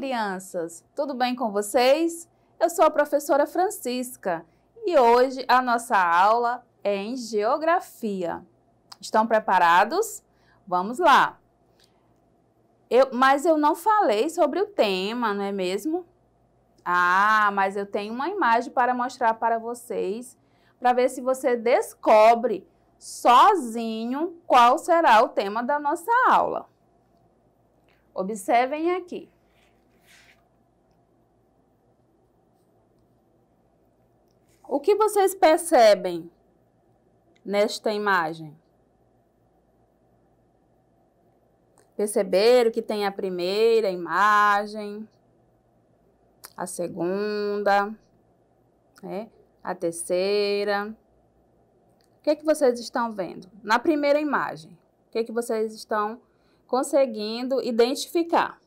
crianças! Tudo bem com vocês? Eu sou a professora Francisca e hoje a nossa aula é em Geografia. Estão preparados? Vamos lá! Eu, mas eu não falei sobre o tema, não é mesmo? Ah, mas eu tenho uma imagem para mostrar para vocês, para ver se você descobre sozinho qual será o tema da nossa aula. Observem aqui. O que vocês percebem nesta imagem? Perceberam que tem a primeira imagem, a segunda, né? a terceira. O que, é que vocês estão vendo? Na primeira imagem, o que, é que vocês estão conseguindo identificar?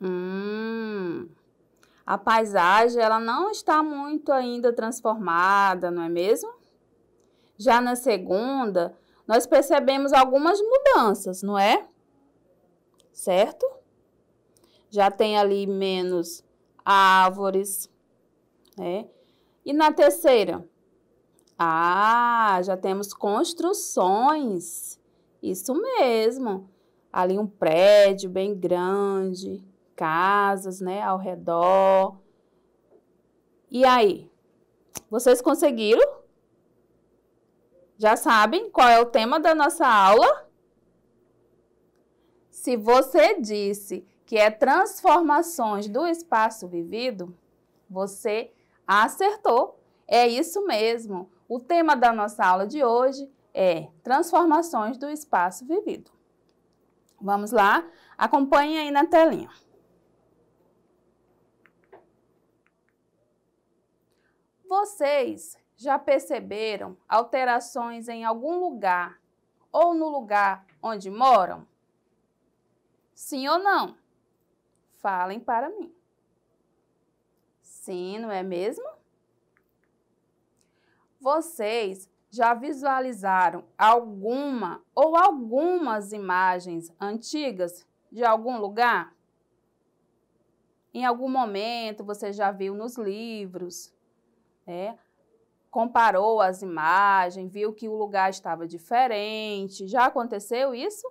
Hum a paisagem ela não está muito ainda transformada, não é mesmo? Já na segunda, nós percebemos algumas mudanças, não é? Certo? Já tem ali menos árvores, né? E na terceira? Ah, já temos construções. Isso mesmo. Ali um prédio bem grande, casas, né, ao redor. E aí? Vocês conseguiram? Já sabem qual é o tema da nossa aula? Se você disse que é transformações do espaço vivido, você acertou. É isso mesmo. O tema da nossa aula de hoje é transformações do espaço vivido. Vamos lá? Acompanhe aí na telinha. Vocês já perceberam alterações em algum lugar ou no lugar onde moram? Sim ou não? Falem para mim. Sim, não é mesmo? Vocês já visualizaram alguma ou algumas imagens antigas de algum lugar? Em algum momento você já viu nos livros, né? Comparou as imagens, viu que o lugar estava diferente. Já aconteceu isso?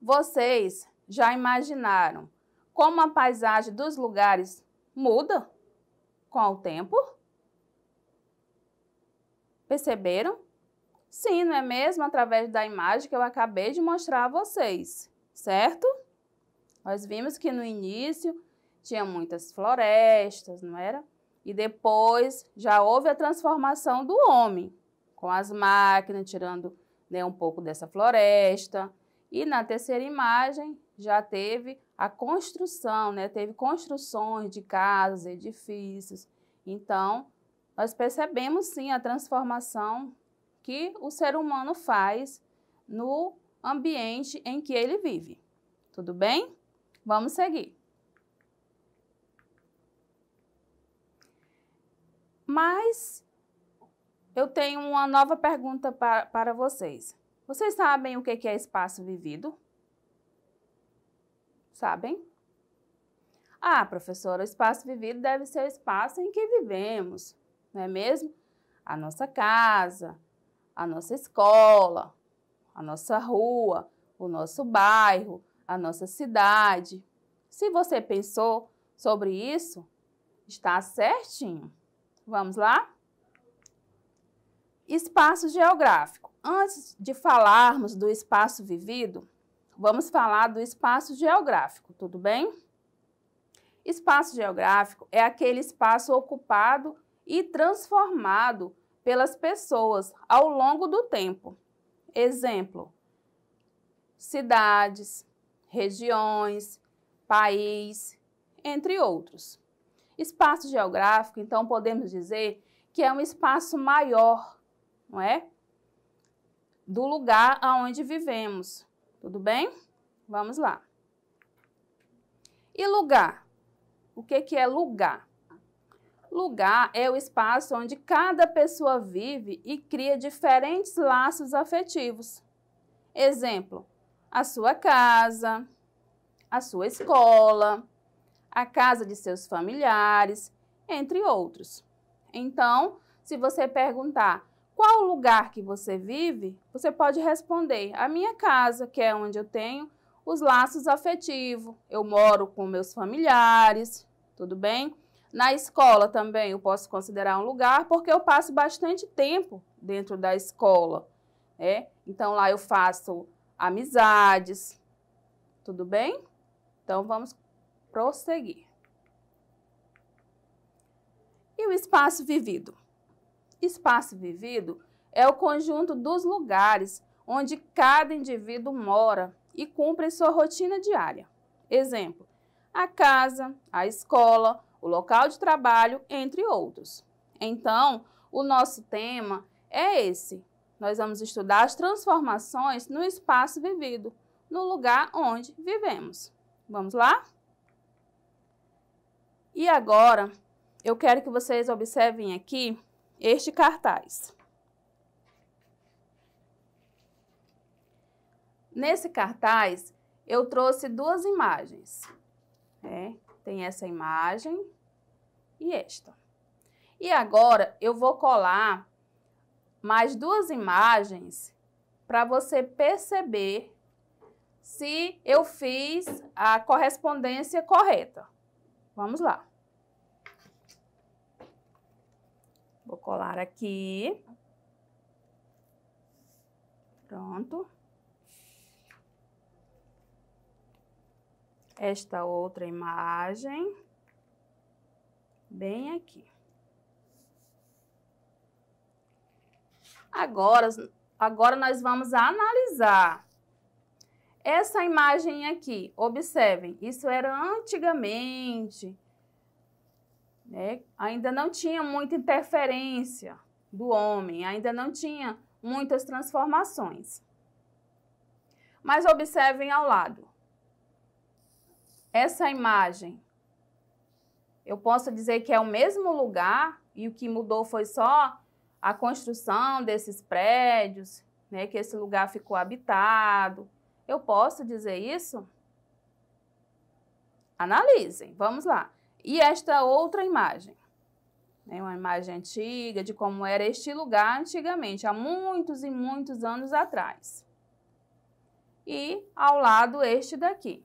Vocês já imaginaram como a paisagem dos lugares muda com o tempo? Perceberam? Sim, não é mesmo? Através da imagem que eu acabei de mostrar a vocês, certo? Nós vimos que no início tinha muitas florestas, não era? E depois já houve a transformação do homem, com as máquinas tirando né, um pouco dessa floresta. E na terceira imagem já teve a construção, né? teve construções de casas, edifícios. Então, nós percebemos sim a transformação que o ser humano faz no ambiente em que ele vive. Tudo bem? Vamos seguir. Mas eu tenho uma nova pergunta para, para vocês. Vocês sabem o que é espaço vivido? Sabem? Ah, professora, o espaço vivido deve ser o espaço em que vivemos, não é mesmo? A nossa casa, a nossa escola, a nossa rua, o nosso bairro, a nossa cidade. Se você pensou sobre isso, está certinho. Vamos lá? Espaço geográfico. Antes de falarmos do espaço vivido, vamos falar do espaço geográfico, tudo bem? Espaço geográfico é aquele espaço ocupado e transformado pelas pessoas ao longo do tempo. Exemplo: cidades, regiões, país, entre outros. Espaço geográfico, então podemos dizer que é um espaço maior, não é? Do lugar aonde vivemos. Tudo bem? Vamos lá. E lugar? O que, que é lugar? Lugar é o espaço onde cada pessoa vive e cria diferentes laços afetivos. Exemplo, a sua casa, a sua escola, a casa de seus familiares, entre outros. Então, se você perguntar qual o lugar que você vive, você pode responder: a minha casa, que é onde eu tenho os laços afetivos, eu moro com meus familiares, tudo bem? Na escola também eu posso considerar um lugar porque eu passo bastante tempo dentro da escola, né? Então lá eu faço amizades, tudo bem? Então vamos prosseguir. E o espaço vivido? Espaço vivido é o conjunto dos lugares onde cada indivíduo mora e cumpre sua rotina diária. Exemplo, a casa, a escola, o local de trabalho, entre outros. Então, o nosso tema é esse. Nós vamos estudar as transformações no espaço vivido, no lugar onde vivemos. Vamos lá? E agora, eu quero que vocês observem aqui este cartaz. Nesse cartaz, eu trouxe duas imagens. Né? Tem essa imagem e esta. E agora, eu vou colar mais duas imagens para você perceber se eu fiz a correspondência correta. Vamos lá. Vou colar aqui. Pronto. Esta outra imagem. Bem aqui. Agora, agora nós vamos analisar essa imagem aqui, observem, isso era antigamente, né? ainda não tinha muita interferência do homem, ainda não tinha muitas transformações. Mas observem ao lado. Essa imagem, eu posso dizer que é o mesmo lugar e o que mudou foi só a construção desses prédios, né, que esse lugar ficou habitado, eu posso dizer isso? Analisem, vamos lá. E esta outra imagem? É uma imagem antiga de como era este lugar antigamente, há muitos e muitos anos atrás. E ao lado este daqui,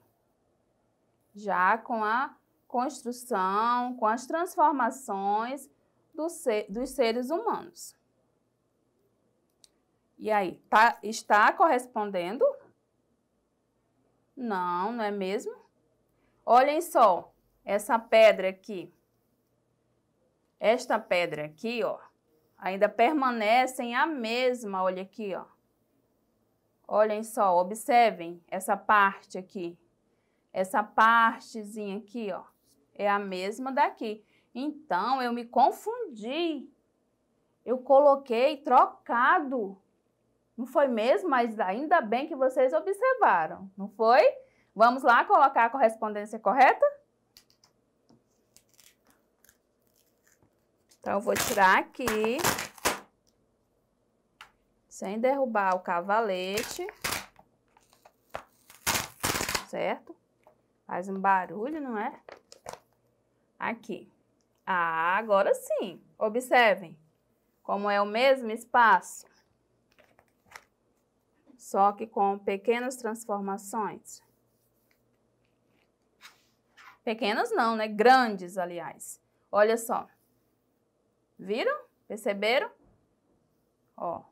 já com a construção, com as transformações do ser, dos seres humanos. E aí, tá, está correspondendo? Não, não é mesmo? Olhem só, essa pedra aqui. Esta pedra aqui, ó, ainda permanecem a mesma, olha aqui, ó. Olhem só, observem essa parte aqui. Essa partezinha aqui, ó, é a mesma daqui. Então, eu me confundi. Eu coloquei trocado não foi mesmo? Mas ainda bem que vocês observaram, não foi? Vamos lá colocar a correspondência correta? Então, eu vou tirar aqui, sem derrubar o cavalete, certo? Faz um barulho, não é? Aqui. Ah, agora sim. Observem como é o mesmo espaço só que com pequenas transformações. Pequenas não, né? Grandes, aliás. Olha só. Viram? Perceberam? Ó.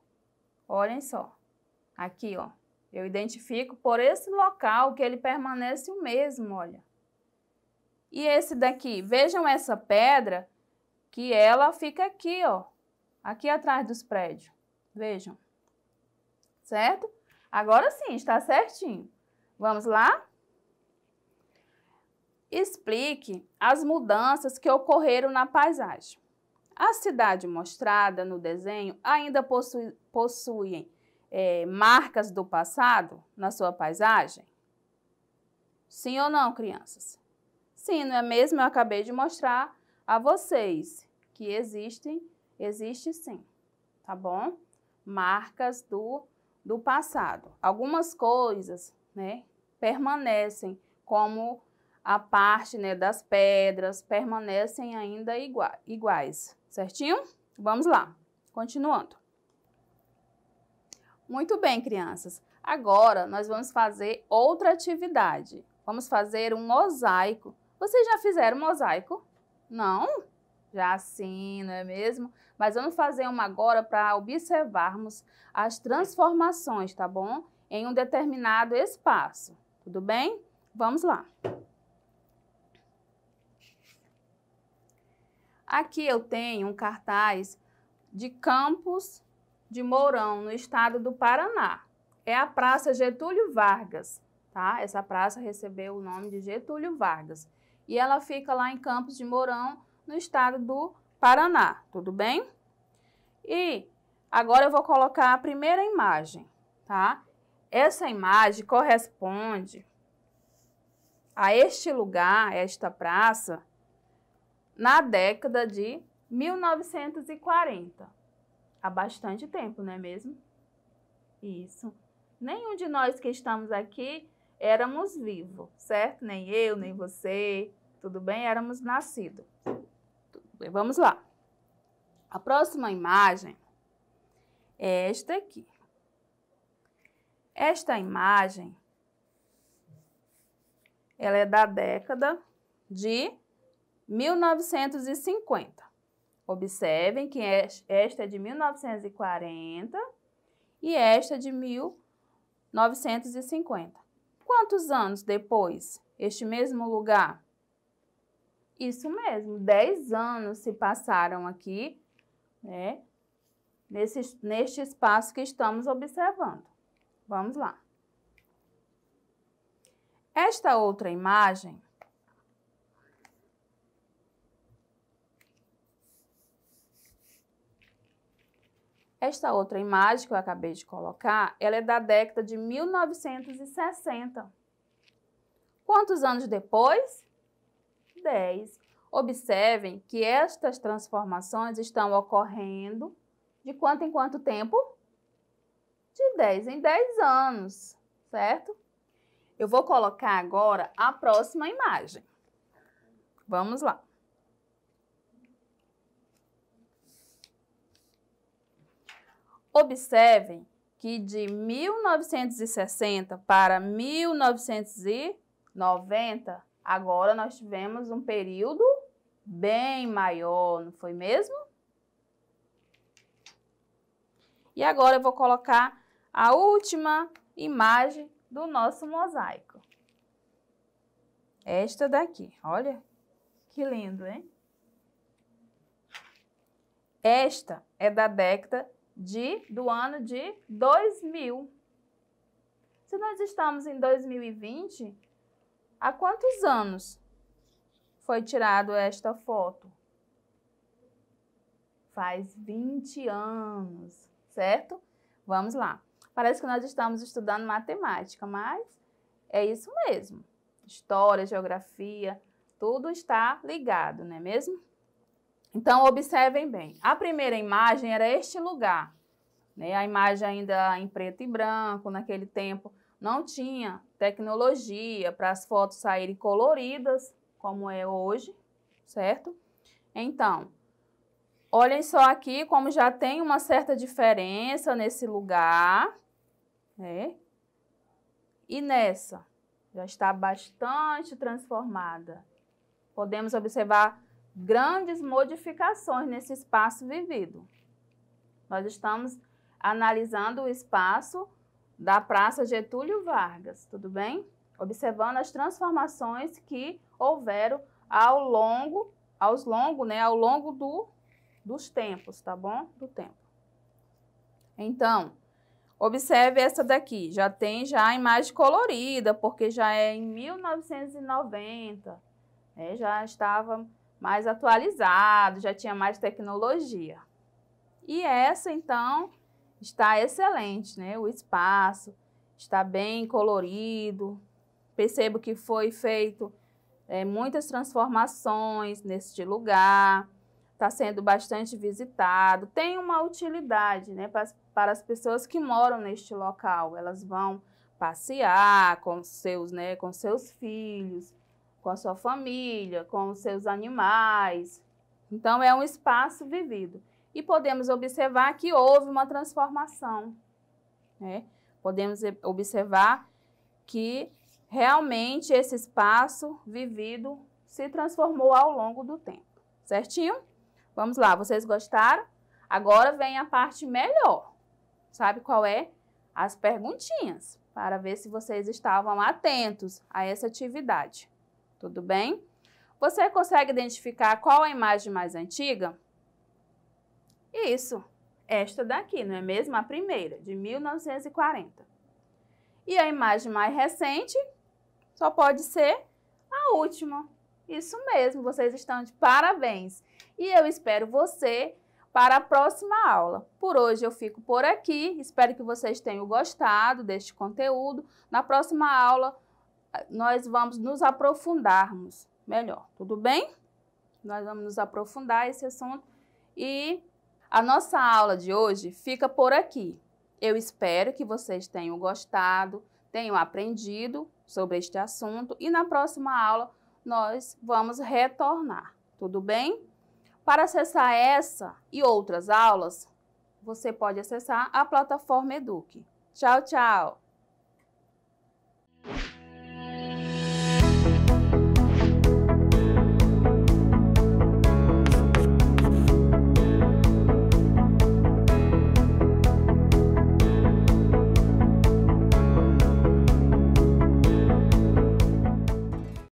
Olhem só. Aqui, ó. Eu identifico por esse local que ele permanece o mesmo, olha. E esse daqui, vejam essa pedra que ela fica aqui, ó. Aqui atrás dos prédios. Vejam. Certo? Agora sim, está certinho. Vamos lá? Explique as mudanças que ocorreram na paisagem. A cidade mostrada no desenho ainda possui, possuem é, marcas do passado na sua paisagem? Sim ou não, crianças? Sim, não é mesmo? Eu acabei de mostrar a vocês que existem, existe sim, tá bom? Marcas do passado do passado. Algumas coisas, né, permanecem como a parte né, das pedras permanecem ainda igua iguais, certinho? Vamos lá, continuando. Muito bem, crianças. Agora, nós vamos fazer outra atividade. Vamos fazer um mosaico. Vocês já fizeram mosaico? Não? já assim, não é mesmo? Mas vamos fazer uma agora para observarmos as transformações, tá bom? Em um determinado espaço, tudo bem? Vamos lá. Aqui eu tenho um cartaz de Campos de Mourão, no estado do Paraná. É a Praça Getúlio Vargas, tá? Essa praça recebeu o nome de Getúlio Vargas. E ela fica lá em Campos de Mourão, no estado do Paraná, tudo bem? E agora eu vou colocar a primeira imagem, tá? Essa imagem corresponde a este lugar, esta praça, na década de 1940. Há bastante tempo, não é mesmo? Isso. Nenhum de nós que estamos aqui éramos vivos, certo? Nem eu, nem você, tudo bem? Éramos nascidos. Vamos lá. A próxima imagem é esta aqui. Esta imagem, ela é da década de 1950. Observem que esta é de 1940 e esta é de 1950. Quantos anos depois, este mesmo lugar isso mesmo, 10 anos se passaram aqui, né? Nesse, neste espaço que estamos observando. Vamos lá. Esta outra imagem Esta outra imagem que eu acabei de colocar, ela é da década de 1960. Quantos anos depois? 10. Observem que estas transformações estão ocorrendo de quanto em quanto tempo? De 10 em 10 anos, certo? Eu vou colocar agora a próxima imagem. Vamos lá. Observem que de 1960 para 1990 Agora nós tivemos um período bem maior, não foi mesmo? E agora eu vou colocar a última imagem do nosso mosaico. Esta daqui, olha que lindo, hein? Esta é da década de, do ano de 2000. Se nós estamos em 2020, Há quantos anos foi tirado esta foto? Faz 20 anos, certo? Vamos lá. Parece que nós estamos estudando matemática, mas é isso mesmo. História, geografia, tudo está ligado, não é mesmo? Então, observem bem. A primeira imagem era este lugar. Né? A imagem ainda em preto e branco, naquele tempo não tinha tecnologia para as fotos saírem coloridas, como é hoje, certo? Então, olhem só aqui como já tem uma certa diferença nesse lugar, né? E nessa, já está bastante transformada. Podemos observar grandes modificações nesse espaço vivido. Nós estamos analisando o espaço da Praça Getúlio Vargas, tudo bem? Observando as transformações que houveram ao longo, aos longo, né, ao longo do, dos tempos, tá bom? Do tempo. Então, observe essa daqui, já tem já a imagem colorida, porque já é em 1990, né, já estava mais atualizado, já tinha mais tecnologia. E essa, então, está excelente, né? O espaço está bem colorido. Percebo que foi feito é, muitas transformações neste lugar. Está sendo bastante visitado. Tem uma utilidade, né? Para, para as pessoas que moram neste local, elas vão passear com seus, né, com seus filhos, com a sua família, com os seus animais. Então é um espaço vivido e podemos observar que houve uma transformação. Né? Podemos observar que realmente esse espaço vivido se transformou ao longo do tempo, certinho? Vamos lá, vocês gostaram? Agora vem a parte melhor. Sabe qual é? As perguntinhas, para ver se vocês estavam atentos a essa atividade. Tudo bem? Você consegue identificar qual é a imagem mais antiga? Isso, esta daqui, não é mesmo? A primeira, de 1940. E a imagem mais recente só pode ser a última. Isso mesmo, vocês estão de parabéns. E eu espero você para a próxima aula. Por hoje eu fico por aqui. Espero que vocês tenham gostado deste conteúdo. Na próxima aula nós vamos nos aprofundarmos melhor, tudo bem? Nós vamos nos aprofundar esse assunto e a nossa aula de hoje fica por aqui. Eu espero que vocês tenham gostado, tenham aprendido sobre este assunto e na próxima aula nós vamos retornar, tudo bem? Para acessar essa e outras aulas, você pode acessar a plataforma Eduque. Tchau, tchau!